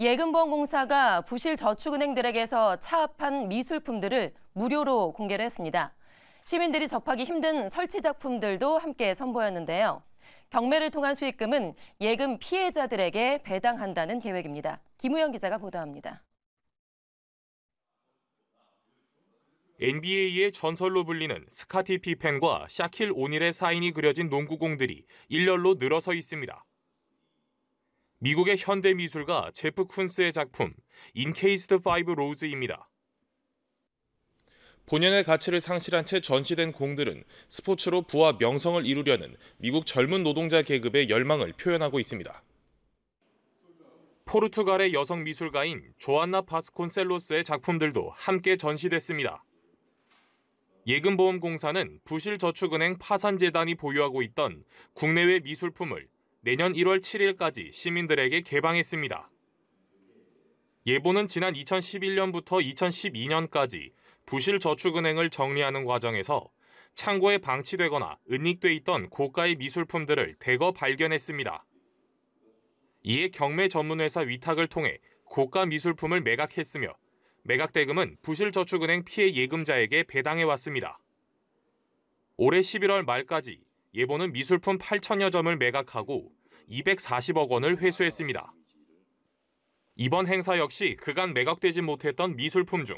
예금보험공사가 부실 저축은행들에게서 차압한 미술품들을 무료로 공개를 했습니다. 시민들이 접하기 힘든 설치 작품들도 함께 선보였는데요. 경매를 통한 수익금은 예금 피해자들에게 배당한다는 계획입니다. 김우영 기자가 보도합니다. NBA의 전설로 불리는 스카티 피펜과 샤킬 오닐의 사인이 그려진 농구공들이 일렬로 늘어서 있습니다. 미국의 현대 미술가 제프 쿤스의 작품 인케이스드 5 로즈입니다. 본연의 가치를 상실한 채 전시된 공들은 스포츠로 부와 명성을 이루려는 미국 젊은 노동자 계급의 열망을 표현하고 있습니다. 포르투갈의 여성 미술가인 조안나 바스콘셀로스의 작품들도 함께 전시됐습니다. 예금보험공사는 부실저축은행 파산재단이 보유하고 있던 국내외 미술품을 내년 1월 7일까지 시민들에게 개방했습니다. 예보는 지난 2011년부터 2012년까지 부실 저축은행을 정리하는 과정에서 창고에 방치되거나 은닉돼 있던 고가의 미술품들을 대거 발견했습니다. 이에 경매 전문회사 위탁을 통해 고가 미술품을 매각했으며 매각 대금은 부실저축은행 피해 예금자에게 배당해 왔습니다. 올해 11월 말까지 예보는 미술품 8천여 점을 매각하고 240억 원을 회수했습니다. 이번 행사 역시 그간 매각되지 못했던 미술품 중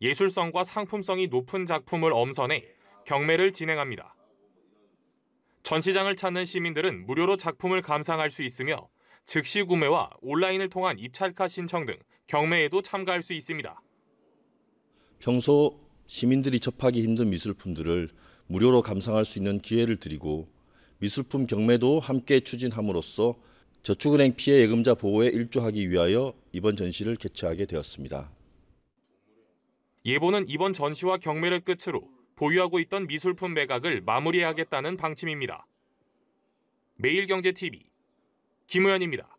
예술성과 상품성이 높은 작품을 엄선해 경매를 진행합니다. 전시장을 찾는 시민들은 무료로 작품을 감상할 수 있으며 즉시 구매와 온라인을 통한 입찰카 신청 등 경매에도 참가할 수 있습니다. 평소 시민들이 접하기 힘든 미술품들을 무료로 감상할 수 있는 기회를 드리고 미술품 경매도 함께 추진함으로써 저축은행 피해 예금자 보호에 일조하기 위하여 이번 전시를 개최하게 되었습니다. 예보는 이번 전시와 경매를 끝으로 보유하고 있던 미술품 매각을 마무리하겠다는 방침입니다. 매일경제TV 김우현입니다.